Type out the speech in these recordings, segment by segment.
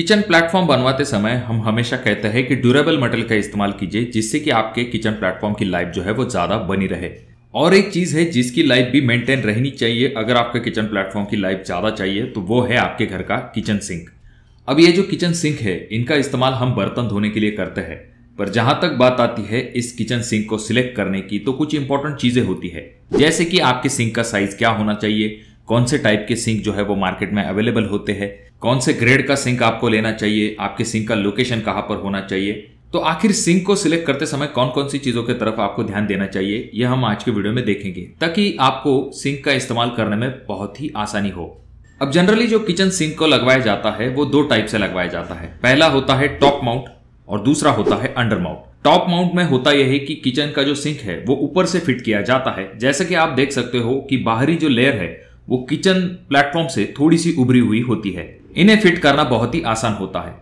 kitchen platform बनवाते समय हम हमेशा कहते हैं कि ड्यूरेबल मटेरियल का इस्तेमाल कीजिए जिससे कि आपके किचन प्लेटफॉर्म की लाइफ जो है वो ज़्यादा बनी रहे और एक चीज़ है जिसकी लाइफ भी मेंटेन रहनी चाहिए अगर आपका किचन प्लेटफॉर्म की लाइफ ज़्यादा चाहिए तो वो है आपके घर का किचन सिंक अब ये जो किचन सिंक है इनका इस्तेमाल हम बर्तन धोने के लिए करते हैं पर जहां तक बात आती है इस किचन सिंक को सिलेक्ट करने की तो कुछ इंपॉर्टेंट चीज़ें होती है जैसे कि आपके सिंक का साइज क्या होना चाहिए कौन से टाइप के सिंक जो है वो मार्केट में अवेलेबल होते हैं कौन से ग्रेड का सिंक आपको लेना चाहिए आपके सिंक का लोकेशन कहाँ पर होना चाहिए तो आखिर सिंक को सिलेक्ट करते समय कौन कौन सी चीज़ों की तरफ आपको ध्यान देना चाहिए यह हम आज के वीडियो में देखेंगे ताकि आपको सिंक का इस्तेमाल करने में बहुत ही आसानी हो अब जनरली जो किचन सिंक को लगवाया जाता है वो दो टाइप से लगवाया जाता है पहला होता है टॉप माउंट और दूसरा होता है अंडर माउंट टॉप माउंट में होता यह है कि किचन का जो सिंक है वो ऊपर से फिट किया जाता है जैसे कि आप देख सकते हो कि बाहरी जो लेयर है वो किचन प्लेटफॉर्म से थोड़ी सी उभरी हुई होती है इन्हें फिट करना बहुत ही आसान होता है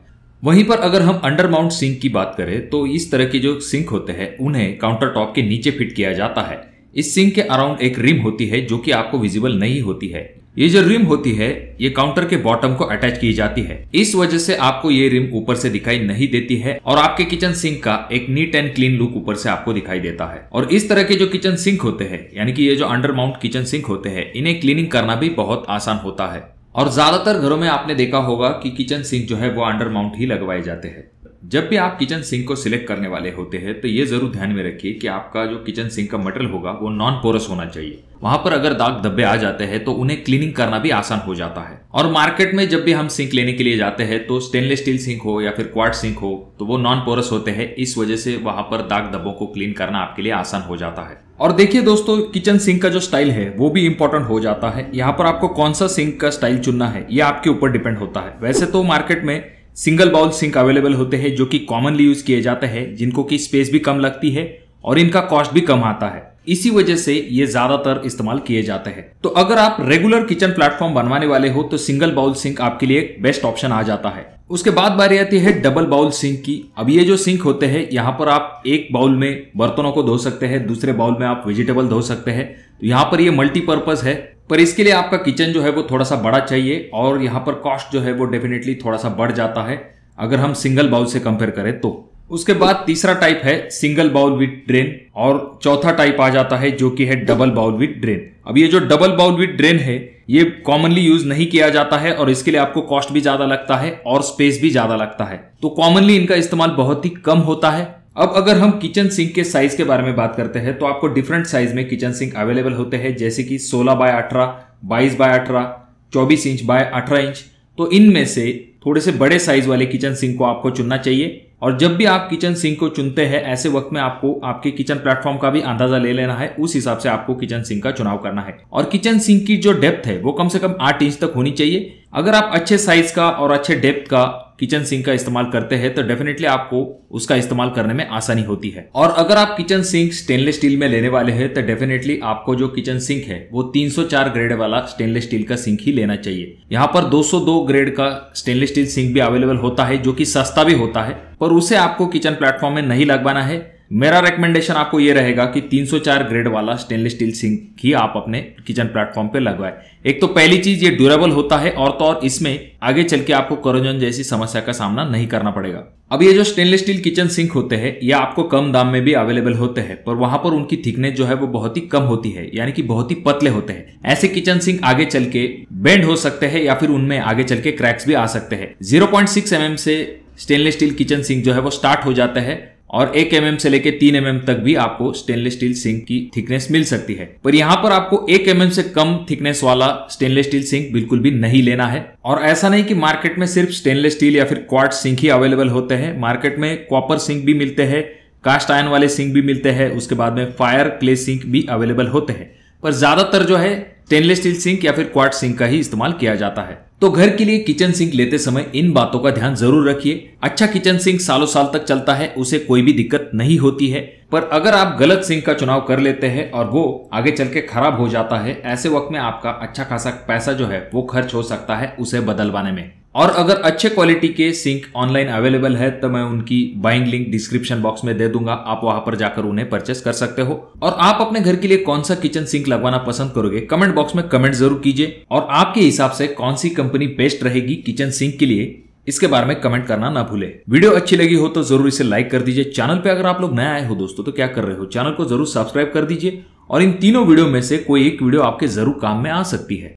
वहीं पर अगर हम अंडर माउंट सिंक की बात करें तो इस तरह के जो सिंक होते हैं उन्हें काउंटर टॉप के नीचे फिट किया जाता है इस सिंक के अराउंड एक रिम होती है जो कि आपको विजिबल नहीं होती है ये जो रिम होती है ये काउंटर के बॉटम को अटैच की जाती है इस वजह से आपको ये रिम ऊपर से दिखाई नहीं देती है और आपके किचन सिंक का एक नीट एंड क्लीन लुक ऊपर से आपको दिखाई देता है और इस तरह के जो किचन सिंक होते हैं यानी कि ये जो अंडर माउंट किचन सिंक होते हैं इन्हें क्लीनिंग करना भी बहुत आसान होता है और ज़्यादातर घरों में आपने देखा होगा कि किचन सिंक जो है वो अंडर माउंट ही लगवाए जाते हैं जब भी आप किचन सिंक को सिलेक्ट करने वाले होते हैं तो ये ज़रूर ध्यान में रखिए कि आपका जो किचन सिंक का मटेरियल होगा वो नॉन पोरस होना चाहिए वहां पर अगर दाग धब्बे आ जाते हैं तो उन्हें क्लीनिंग करना भी आसान हो जाता है और मार्केट में जब भी हम सिंक लेने के लिए जाते हैं तो स्टेनलेस स्टील सिंक हो या फिर क्वार्ट सिंक हो तो वो नॉन पोरस होते हैं इस वजह से वहां पर दाग धब्बों को क्लीन करना आपके लिए आसान हो जाता है और देखिए दोस्तों किचन सिंक का जो स्टाइल है वो भी इंपॉर्टेंट हो जाता है यहाँ पर आपको कौन सा सिंक का स्टाइल चुनना है ये आपके ऊपर डिपेंड होता है वैसे तो मार्केट में सिंगल बाउल सिंक अवेलेबल होते हैं जो कि कॉमनली यूज किए जाते हैं जिनको की स्पेस भी कम लगती है और इनका कॉस्ट भी कम आता है इसी वजह से ये ज्यादातर इस्तेमाल किए जाते हैं तो अगर आप रेगुलर किचन प्लेटफॉर्म बनवाने वाले हो तो सिंगल बाउल सिंक आपके लिए बेस्ट ऑप्शन आ जाता है उसके बाद बारी आती है डबल बाउल सिंक की अब ये जो सिंक होते हैं यहाँ पर आप एक बाउल में बर्तनों को धो सकते हैं दूसरे बाउल में आप वेजिटेबल धो सकते हैं तो यहाँ पर ये मल्टीपर्पज है पर इसके लिए आपका किचन जो है वो थोड़ा सा बड़ा चाहिए और यहाँ पर कॉस्ट जो है वो डेफिनेटली थोड़ा सा बढ़ जाता है अगर हम सिंगल बाउल से कंपेयर करें तो उसके बाद तीसरा टाइप है सिंगल बाउल विथ ड्रेन और चौथा टाइप आ जाता है जो कि है डबल बाउल विथ ड्रेन अब ये जो डबल बाउल विथ ड्रेन है ये कॉमनली यूज नहीं किया जाता है और इसके लिए आपको कॉस्ट भी ज्यादा लगता है और स्पेस भी ज्यादा लगता है तो कॉमनली इनका इस्तेमाल बहुत ही कम होता है अब अगर हम किचन सिंक के साइज के बारे में बात करते हैं तो आपको डिफरेंट साइज में किचन सिंक अवेलेबल होते हैं जैसे कि 16 by 18, 22 by 18, 24 inch by 18 inch तो इनमें से थोड़े से बड़े साइज वाले किचन सिंक को आपको चुनना चाहिए और जब भी आप किचन सिंक को चुनते हैं ऐसे वक्त में आपको आपके किचन प्लेटफॉर्म का भी अंदाजा ले लेना है उस हिसाब से आपको किचन सिंक का चुनाव करना है और किचन सिंक की जो डेप्थ है वो कम से कम आठ इंच तक होनी चाहिए अगर आप अच्छे साइज का और अच्छे डेप्थ का किचन सिंक का इस्तेमाल करते हैं तो डेफिनेटली आपको उसका इस्तेमाल करने में आसानी होती है और अगर आप किचन सिंक स्टेनलेस स्टील में लेने वाले हैं तो डेफिनेटली आपको जो किचन सिंक है वो 304 ग्रेड वाला स्टेनलेस स्टील का सिंक ही लेना चाहिए यहाँ पर 202 ग्रेड का स्टेनलेस स्टील सिंक भी अवेलेबल होता है जो की सस्ता भी होता है पर उसे आपको किचन प्लेटफॉर्म में नहीं लगवाना है मेरा रिकमेंडेशन आपको ये रहेगा कि 304 ग्रेड वाला स्टेनलेस स्टील सिंक ही आप अपने किचन प्लेटफॉर्म पे लगवाए एक तो पहली चीज ये ड्यूरेबल होता है और तो और इसमें आगे चल के आपको करोजन जैसी समस्या का सामना नहीं करना पड़ेगा अब ये जो स्टेनलेस स्टील किचन सिंक होते हैं ये आपको कम दाम में भी अवेलेबल होते हैं पर वहां पर उनकी थिकनेस जो है वो बहुत ही कम होती है यानी कि बहुत ही पतले होते हैं ऐसे किचन सिंक आगे चल के बेंड हो सकते हैं या फिर उनमें आगे चल के क्रैक्स भी आ सकते हैं zero point six M M से स्टेनलेस स्टील किचन सिंक जो है वो स्टार्ट हो जाता है और एक एम mm से लेके तीन एम mm तक भी आपको स्टेनलेस स्टील सिंक की थिकनेस मिल सकती है पर यहाँ पर आपको एक एम mm से कम थिकनेस वाला स्टेनलेस स्टील सिंक बिल्कुल भी नहीं लेना है और ऐसा नहीं कि मार्केट में सिर्फ स्टेनलेस स्टील या फिर क्वार्ट सिंक ही अवेलेबल होते हैं मार्केट में कॉपर सिंक भी मिलते हैं कास्ट आयन वाले सिंक भी मिलते हैं उसके बाद में फायर क्ले सिंक भी अवेलेबल होते हैं पर ज्यादातर जो है स्टेनलेस स्टील सिंक या फिर क्वार्ट सिंक का ही इस्तेमाल किया जाता है तो घर के लिए किचन सिंक लेते समय इन बातों का ध्यान जरूर रखिए अच्छा किचन सिंक सालों साल तक चलता है उसे कोई भी दिक्कत नहीं होती है पर अगर आप गलत सिंक का चुनाव कर लेते हैं और वो आगे चल के खराब हो जाता है ऐसे वक्त में आपका अच्छा खासा पैसा जो है वो खर्च हो सकता है उसे बदलवाने में और अगर अच्छे क्वालिटी के सिंक ऑनलाइन अवेलेबल है तो मैं उनकी बाइंग लिंक डिस्क्रिप्शन बॉक्स में दे दूंगा आप वहां पर जाकर उन्हें परचेस कर सकते हो और आप अपने घर के लिए कौन सा किचन सिंक लगवाना पसंद करोगे कमेंट बॉक्स में कमेंट जरूर कीजिए और आपके हिसाब से कौन सी कंपनी बेस्ट रहेगी किचन सिंक के लिए इसके बारे में कमेंट करना ना भूले वीडियो अच्छी लगी हो तो जरूर इसे लाइक कर दीजिए चैनल पे अगर आप लोग नया आए हो दोस्तों तो क्या कर रहे हो चैनल को जरूर सब्सक्राइब कर दीजिए और इन तीनों वीडियो में से कोई एक वीडियो आपके जरूर काम में आ सकती है